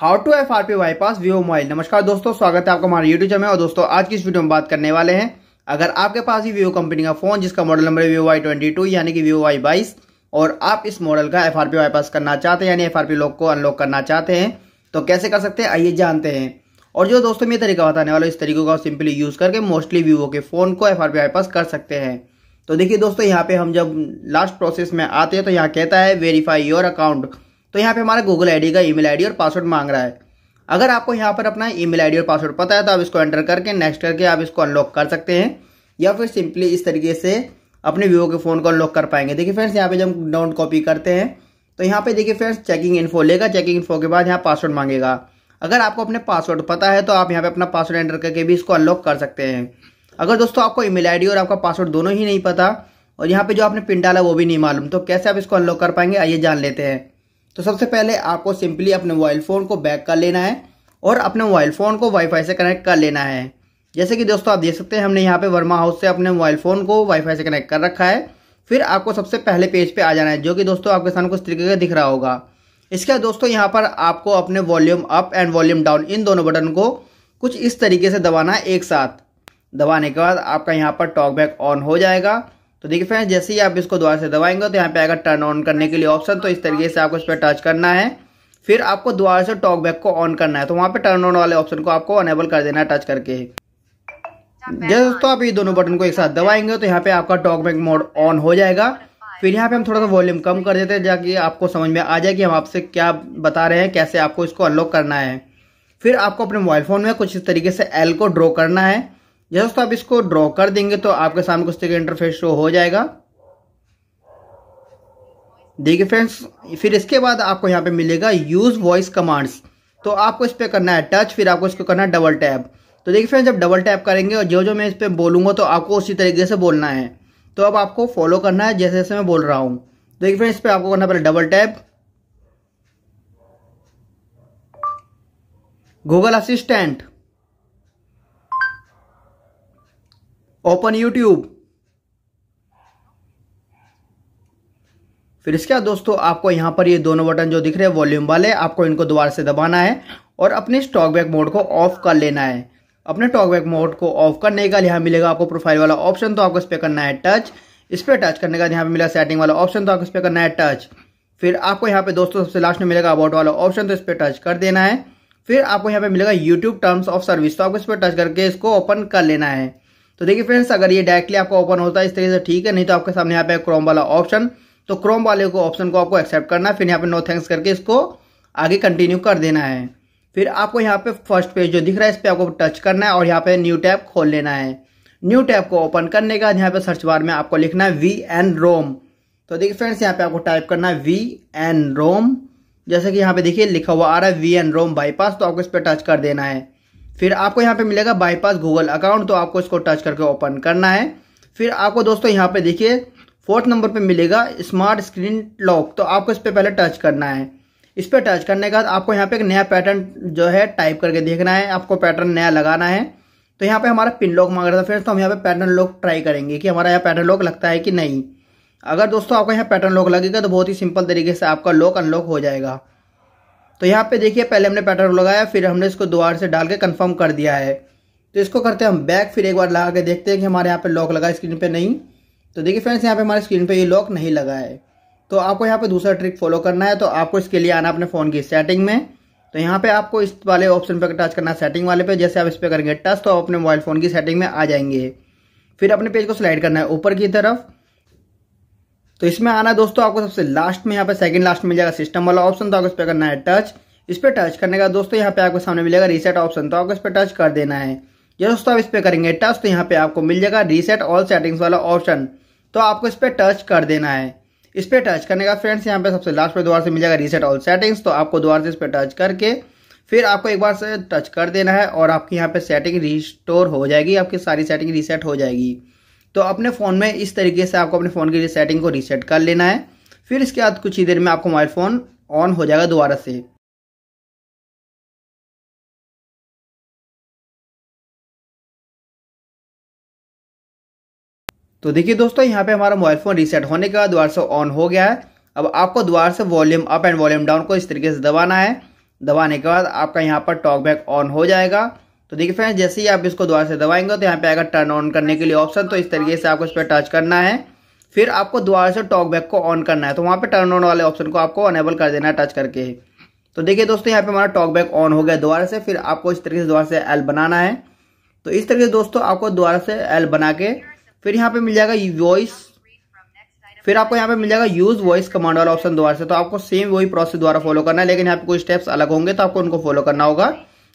how to F R P bypass Vivo mobile नमस्कार दोस्तों स्वागत है आपका हमारे यूट्यूब चैनल और दोस्तों आज की इस वीडियो में बात करने वाले हैं अगर आपके पास ही वीवो कंपनी का फोन जिसका मॉडल नंबर है वीवो वाई ट्वेंटी टू यानी कि वीवो वाई बाईस और आप इस मॉडल का एफ आर पी बाईपास करना चाहते हैं यानी एफ आर पी लॉक को अनलॉक करना चाहते हैं तो कैसे कर सकते हैं आइए जानते हैं और जो दोस्तों मैं तरीका बताने वाला इस तरीके का सिंपली यूज़ करके मोस्टली वीवो के फ़ोन को एफ आर पी बाईपास कर सकते हैं तो देखिए दोस्तों यहाँ पे हम जब लास्ट प्रोसेस में आते हैं तो यहाँ कहता है वेरीफाई योर अकाउंट तो यहाँ पे हमारा गूगल आईडी का ईमेल आईडी और पासवर्ड मांग रहा है अगर आपको यहाँ पर अपना ईमेल आईडी और पासवर्ड पता है तो आप इसको एंटर करके नेक्स्ट करके आप इसको अनलॉक कर सकते हैं या फिर सिंपली इस तरीके से अपने वीवो के फ़ोन को अनलॉक कर पाएंगे देखिए फ्रेंड्स यहाँ पे जब डाउन कॉपी करते हैं तो यहाँ पे देखिए फ्रेंड्स चेकिंग इन्फो लेगा चेकिंग इन्फो के बाद यहाँ पासवर्ड मांगेगा अगर आपको अपने पासवर्ड पता है तो आप यहाँ पे अपना पासवर्ड एंटर करके भी इसको अनलॉक कर सकते हैं अगर दोस्तों आपको ई मेल और आपका पासवर्ड दोनों ही नहीं पता और यहाँ पर जो आपने पिन डाला वो भी नहीं मालूम तो कैसे आप इसको अनलॉक कर पाएंगे आइए जान लेते हैं तो सबसे पहले आपको सिंपली अपने मोबाइल फ़ोन को बैक कर लेना है और अपने मोबाइल फ़ोन को वाईफाई से कनेक्ट कर लेना है जैसे कि दोस्तों आप देख सकते हैं हमने यहाँ पे वर्मा हाउस से अपने मोबाइल फ़ोन को वाईफाई से कनेक्ट कर रखा है फिर आपको सबसे पहले पेज पे आ जाना है जो कि दोस्तों आपके सामने कुछ तरीके का दिख रहा होगा इसके बाद दोस्तों यहाँ पर आपको अपने volume up and volume down इन दोनों बटन को कुछ इस तरीके से दबाना है एक साथ दबाने के बाद आपका यहाँ पर टॉकबैक ऑन हो जाएगा तो देखिए फ्रेंड्स जैसे ही आप इसको दोबारा से दबाएंगे तो यहाँ पे आएगा टर्न ऑन करने के लिए ऑप्शन तो इस तरीके से आपको इस पर टच करना है फिर आपको दोबारा से टॉक बैक को ऑन करना है तो वहाँ पे टर्न ऑन वाले ऑप्शन को आपको अनेबल कर देना है टच करके जैसे दोस्तों आप ये दोनों बटन को एक साथ दबाएंगे तो यहाँ पे आपका टॉक बैक मोड ऑन हो जाएगा फिर यहाँ पे हम थोड़ा सा वॉल्यूम कम कर देते हैं जाकि आपको समझ में आ जाए कि हम आपसे क्या बता रहे हैं कैसे आपको इसको अनलॉक करना है फिर आपको अपने मोबाइल फ़ोन में कुछ इस तरीके से एल को ड्रॉ करना है जैसे दोस्तों आप इसको ड्रॉ कर देंगे तो आपके सामने कुछ तरीके इंटरफेस शो हो जाएगा देखिए फ्रेंड्स फिर इसके बाद आपको यहाँ पे मिलेगा यूज़ वॉइस कमांड्स तो आपको इस पर करना है टच फिर आपको इसको करना है डबल टैप तो देखिए फ्रेंड्स जब डबल टैप करेंगे और जो जो मैं इस पर बोलूंगा तो आपको उसी तरीके से बोलना है तो अब आपको फॉलो करना है जैसे जैसे मैं बोल रहा हूँ देखिए फ्रेंड्स इस पर आपको करना पहले double tap Google assistant open YouTube फिर इसके बाद दोस्तों आपको यहां पर ये दोनों बटन जो दिख रहे हैं वॉल्यूम वाले आपको इनको दोबारा से दबाना है और अपने स्टॉकबैक मोड को ऑफ कर लेना है अपने टॉकबैक मोड को ऑफ करने का यहाँ मिलेगा आपको प्रोफाइल वाला ऑप्शन तो आपको इस पर करना है टच इस पर टच करने का यहाँ पे मिला सेटिंग वाला ऑप्शन तो आपको इस पर करना है टच फिर आपको यहाँ पे दोस्तों सबसे लास्ट में मिलेगा अबाउट वाला ऑप्शन तो इस पर टच कर देना है फिर आपको यहाँ पे मिलेगा यूट्यूब टर्म्स ऑफ सर्विस तो आपको इस पर टच करके इसको ओपन कर लेना है तो देखिए फ्रेंड्स अगर ये डायरेक्टली आपका ओपन होता है इस तरीके से ठीक है नहीं तो आपके सामने यहाँ पे क्रोम वाला ऑप्शन तो क्रोम वाले को ऑप्शन को आपको एक्सेप्ट करना है फिर यहाँ पे नो थैंक्स करके इसको आगे कंटिन्यू कर देना है फिर आपको यहाँ पे फर्स्ट पेज जो दिख रहा है इस पर आपको टच करना है और यहाँ पे न्यू टैब खोल लेना है न्यू टैब को ओपन करने के बाद यहाँ पे सर्च बार में आपको लिखना है वी एन रोम तो देखिए फ्रेंड्स यहाँ पे आपको टाइप करना है वी एन रोम जैसे कि यहाँ पे देखिए लिखा हुआ आ रहा है वी एन रोम बाईपास तो आपको इस पर टच कर देना है फिर आपको यहाँ पे मिलेगा बाईपास गूगल अकाउंट तो आपको इसको टच करके ओपन करना है फिर आपको दोस्तों यहाँ पे देखिए फोर्थ नंबर पे मिलेगा स्मार्ट स्क्रीन लॉक तो आपको इस पर पहले टच करना है इस पर टच करने के बाद आपको यहाँ पे एक नया पैटर्न जो है टाइप करके देखना है आपको पैटर्न नया लगाना है तो यहाँ पे हमारा पिन लॉक मांग रहा था फ्रेंड्स तो हम यहाँ पे पैटर्न लॉक ट्राई करेंगे कि हमारा यहाँ पैटर्न लॉक लगता है कि नहीं अगर दोस्तों आपको यहाँ पैटर्न लॉक लगेगा तो बहुत ही सिंपल तरीके से आपका लॉक अनलॉक हो जाएगा तो यहाँ पे देखिए पहले हमने पैटर्न लगाया फिर हमने इसको दोबारा से डाल के कन्फर्म कर दिया है तो इसको करते हैं हम बैक फिर एक बार लगा के देखते हैं कि हमारे यहाँ पे लॉक लगा स्क्रीन पे नहीं तो देखिए फ्रेंड्स यहाँ पे हमारे स्क्रीन पे ये लॉक नहीं लगा है तो आपको यहाँ पे दूसरा ट्रिक फॉलो करना है तो आपको इसके लिए आना अपने फ़ोन की सेटिंग में तो यहाँ पे आपको इस वाले ऑप्शन पर टच करना सेटिंग वाले पे जैसे आप इस पर करेंगे टच तो आप अपने मोबाइल फ़ोन की सेटिंग में आ जाएंगे फिर अपने पेज को स्लाइड करना है ऊपर की तरफ तो इसमें आना है दोस्तों आपको सबसे लास्ट में यहाँ पे सेकंड लास्ट मिल जाएगा सिस्टम वाला ऑप्शन तो आपको इस पर करना है टच इस पर टच करने का दोस्तों यहाँ पे आपको सामने मिलेगा रीसेट ऑप्शन तो आपको इस पर टच कर देना है ये दोस्तों आप इस पर करेंगे टच तो यहाँ पे आपको मिल जाएगा रीसेट ऑल सेटिंग्स वाला ऑप्शन तो आपको इस पर टच कर देना है इस पर टच करने का फ्रेंड्स यहाँ पे सबसे लास्ट पर दोबारा से मिल जाएगा रीसेट ऑल सेटिंग्स तो आपको दोबारा से इस पर टच करके फिर आपको एक बार से टच कर देना है और आपकी यहाँ पे सेटिंग रिस्टोर हो जाएगी आपकी सारी सेटिंग रीसेट हो जाएगी तो अपने फ़ोन में इस तरीके से आपको अपने फ़ोन की सेटिंग को रीसेट कर लेना है फिर इसके बाद कुछ ही देर में आपको मोबाइल फ़ोन ऑन हो जाएगा दोबारा से तो देखिए दोस्तों यहाँ पे हमारा मोबाइल फ़ोन रीसेट होने के बाद दोबारा से ऑन हो गया है अब आपको दोबारा से volume up and volume down को इस तरीके से दबाना है दबाने के बाद आपका यहाँ पर टॉक बैक ऑन हो जाएगा तो देखिए फ्रेंड्स जैसे ही आप इसको दोबारा से दबाएंगे तो यहाँ पे आएगा टर्न ऑन करने के लिए ऑप्शन तो इस तरीके से आपको इस पर टच करना है फिर आपको दोबारा से टॉक बैक को ऑन करना है तो वहाँ पे टर्न ऑन वाले ऑप्शन को आपको अनेबल कर देना है टच करके तो देखिए दोस्तों यहाँ पे हमारा टॉक बैक ऑन हो गया दोबारा से फिर आपको इस तरीके से दोबारा से एल बनाना है तो इस तरीके से दोस्तों आपको दोबारा से एल बना के फिर यहाँ पे मिल जाएगा वॉइस फिर आपको यहाँ पे मिल जाएगा यूज वॉइस कमांड वाला ऑप्शन दोबारा से तो आपको सेम वही प्रोसेस द्वारा फॉलो करना है लेकिन यहाँ पे कोई स्टेप्स अलग होंगे तो आपको उनको फॉलो करना होगा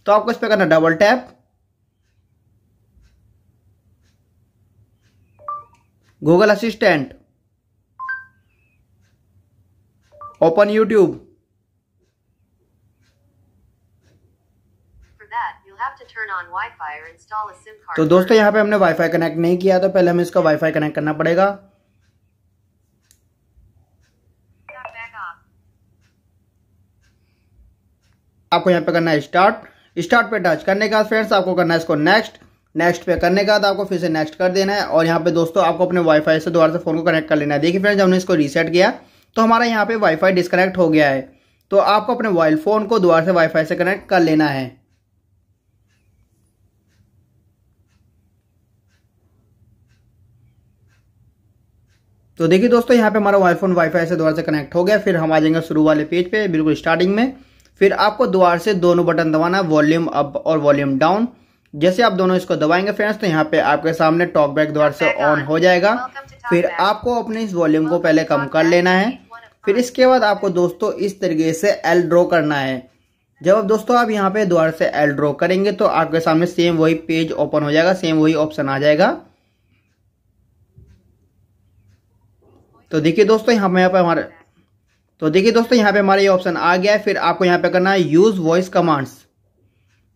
तो आपको इस पर करना double tap Google assistant open YouTube तो दोस्तों यहां पे हमने वाईफाई कनेक्ट नहीं किया तो पहले हमें इसका वाईफाई कनेक्ट करना पड़ेगा आपको यहां पे करना है स्टार्ट स्टार्ट पे टच करने का फ्रेंड्स आपको करना है इसको नेक्स्ट नेक्स्ट पे करने के बाद आपको फिर से नेक्स्ट कर देना है और यहाँ पे दोस्तों आपको अपने वाईफाई से दोबारा से फोन को कनेक्ट कर लेना है देखिए फ्रेंड्स हमने इसको रीसेट किया तो हमारा यहाँ पे वाईफाई डिस्कनेक्ट हो गया है तो आपको अपने मोबाइल फ़ोन को दोबारा से वाईफाई से कनेक्ट कर लेना है तो देखिए दोस्तों यहाँ पे हमारा वाईफोन वाईफाई से दोबारा से कनेक्ट हो गया फिर हम आ जाएंगे शुरू वाले पेज पे बिल्कुल स्टार्टिंग में फिर आपको दोबारा से दोनों बटन दबाना है वॉल्यूम अप और वॉल्यूम डाउन जैसे आप दोनों इसको दबाएंगे फ्रेंड्स तो यहाँ पे आपके सामने टॉक बैक दोबारा से ऑन हो जाएगा फिर आपको अपने इस वॉल्यूम को पहले कम कर लेना है फिर इसके बाद आपको दोस्तों इस तरीके से एल ड्रो करना है जब आप दोस्तों आप यहाँ पे दोबारा से एल ड्रो करेंगे तो आपके सामने सेम वही पेज ओपन हो जाएगा सेम वही ऑप्शन आ जाएगा तो देखिए दोस्तों यहाँ पे हमारे तो देखिए दोस्तों यहाँ पे हमारा ये ऑप्शन आ गया है फिर आपको यहाँ पे करना है यूज़ वॉइस कमांड्स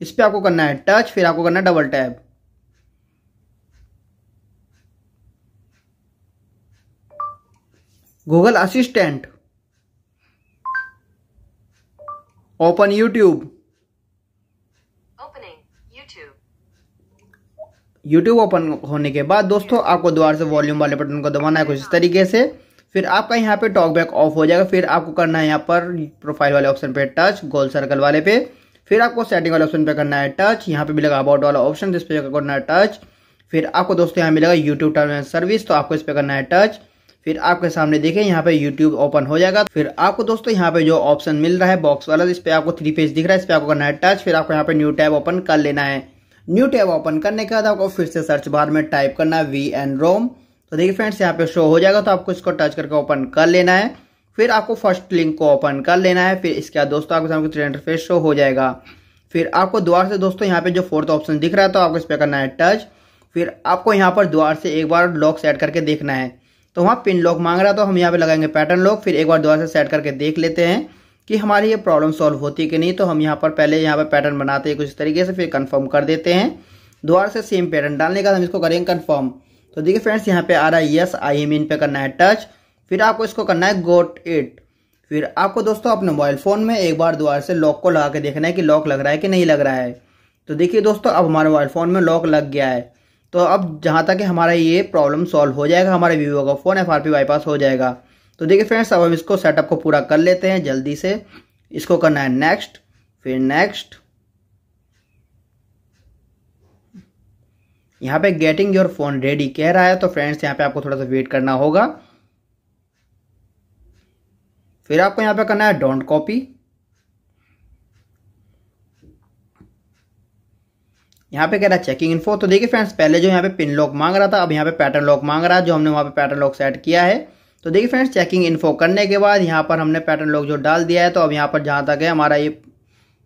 इस पर आपको करना है टच फिर आपको करना है double tap Google assistant open YouTube YouTube open होने के बाद दोस्तों आपको दोबारा से वॉल्यूम वाले बटन को दबाना है कुछ इस तरीके से फिर आपका यहाँ पे टॉकबैक ऑफ हो जाएगा फिर आपको करना है यहाँ पर प्रोफाइल वाले ऑप्शन पे टच गोल सर्कल वाले पे फिर आपको सेटिंग वाले ऑप्शन पे करना है टच यहाँ पे मिलेगा अबाउट वाला ऑप्शन जिस पे करना है टच फिर आपको दोस्तों यहाँ मिलेगा यूट्यूब टर्म एंड सर्विस तो आपको इस पर करना है टच फिर आपके सामने देखें यहाँ पे YouTube ओपन हो जाएगा फिर आपको दोस्तों यहाँ पे जो ऑप्शन मिल रहा है बॉक्स वाला इस पर आपको थ्री पेज दिख रहा है इस पर आपको करना है टच फिर आपको यहाँ पे न्यू टैब ओपन कर लेना है न्यू टैब ओपन करने के बाद आपको फिर से सर्च बार में टाइप करना है वी एन रोम तो देखिए फ्रेंड्स यहाँ पे शो हो जाएगा तो आपको इसको टच करके ओपन कर लेना है फिर आपको फर्स्ट लिंक को ओपन कर लेना है फिर इसके बाद दोस्तों आपके सामने कुछ इंटरफेस शो हो जाएगा फिर आपको द्वार से दोस्तों यहाँ पे जो फोर्थ ऑप्शन दिख रहा है तो आपको इस पर करना है टच फिर आपको यहाँ पर द्वार से एक बार लॉक सेट करके देखना है तो वहाँ पिन लॉक मांग रहा है तो हम यहाँ पे लगाएंगे पैटर्न लॉक फिर एक बार द्वार से सेट करके देख लेते हैं कि हमारी ये प्रॉब्लम सॉल्व होती है कि नहीं तो हम यहाँ पर पहले यहाँ पर पैटर्न बनाते हैं कुछ तरीके से फिर कन्फर्म कर देते हैं द्वार से सेम पैटर्न डालने का हम इसको करेंगे कन्फर्म तो देखिए फ्रेंड्स यहाँ पे आ रहा है यस आई एम इन पे करना है टच फिर आपको इसको करना है गोट इट फिर आपको दोस्तों अपने मोबाइल फ़ोन में एक बार दोबारा से लॉक को लगा के देखना है कि लॉक लग रहा है कि नहीं लग रहा है तो देखिए दोस्तों अब हमारे मोबाइल फ़ोन में लॉक लग गया है तो अब जहाँ तक हमारा ये प्रॉब्लम सॉल्व हो जाएगा हमारे वीवो का फ़ोन एफ बाईपास हो जाएगा तो देखिए फ्रेंड्स अब हम इसको सेटअप को पूरा कर लेते हैं जल्दी से इसको करना है नेक्स्ट फिर नेक्स्ट यहाँ पे गेटिंग योर फोन रेडी कह रहा है तो फ्रेंड्स यहाँ पे आपको थोड़ा सा वेट करना होगा फिर आपको यहाँ पे करना है डोंट कॉपी यहाँ पे कह रहा है चेकिंग इन्फो तो देखिए फ्रेंड्स पहले जो यहाँ पे पिन लॉक मांग रहा था अब यहाँ पे पैटर्न लॉक मांग रहा है जो हमने वहाँ पे पैटर्न लॉक सेट किया है तो देखिए फ्रेंड्स चेकिंग इन्फो करने के बाद यहाँ पर हमने पैटर्न लॉक जो डाल दिया है तो अब यहाँ पर जहाँ तक है हमारा ये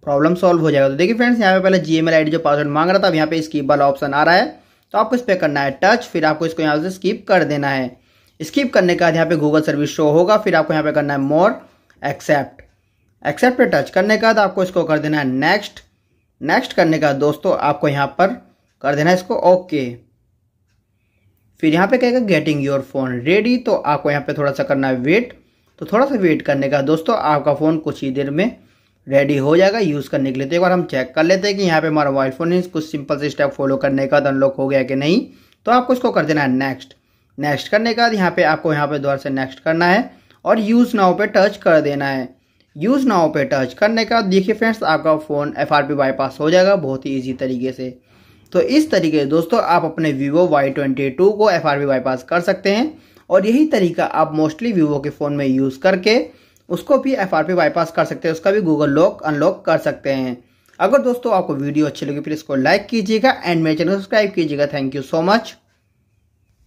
प्रॉब्लम सॉल्व हो जाएगा तो देखिए फ्रेंड्स यहाँ पे पहले जी एम जो पासवर्ड मांग रहा था अब यहाँ पे इसकी वाला ऑप्शन आ रहा है तो आपको इस पर करना है टच फिर आपको इसको यहाँ से स्किप कर देना है स्किप करने के बाद यहाँ पे गूगल सर्विस शो होगा फिर आपको यहाँ पे करना है मोर एक्सेप्ट एक्सेप्ट पे टच करने के बाद आपको इसको कर देना है नेक्स्ट नेक्स्ट करने के बाद दोस्तों आपको यहाँ पर कर देना है इसको ओके फिर यहाँ पे कहेगा गेटिंग योर फोन रेडी तो आपको यहाँ पे थोड़ा सा करना है वेट तो थोड़ा सा वेट करने का दोस्तों आपका फ़ोन कुछ ही देर में रेडी हो जाएगा यूज़ करने के लिए तो एक बार हम चेक कर लेते हैं कि यहाँ पे हमारा मोबाइल फ़ोन कुछ सिंपल से स्टेप फॉलो करने का अनलॉक हो गया कि नहीं तो आपको इसको कर देना है नेक्स्ट नेक्स्ट करने के बाद यहाँ पे आपको यहाँ पे दोबारा से नेक्स्ट करना है और यूज़ नाव पे टच कर देना है यूज़ नाव पे टच करने का देखिए फ्रेंड्स आपका phone F R P bypass हो जाएगा बहुत ही ईजी तरीके से तो इस तरीके से दोस्तों आप अपने वीवो वाई ट्वेंटी टू को एफ आर पी बाईपास कर सकते हैं और यही तरीका आप मोस्टली वीवो के फ़ोन में यूज़ करके उसको भी एफ आर पी बाईपास कर सकते हैं उसका भी गूगल लॉक अनलॉक कर सकते हैं अगर दोस्तों आपको वीडियो अच्छी लगी प्लीज इसको लाइक कीजिएगा एंड मेरे चैनल सब्सक्राइब कीजिएगा थैंक यू सो मच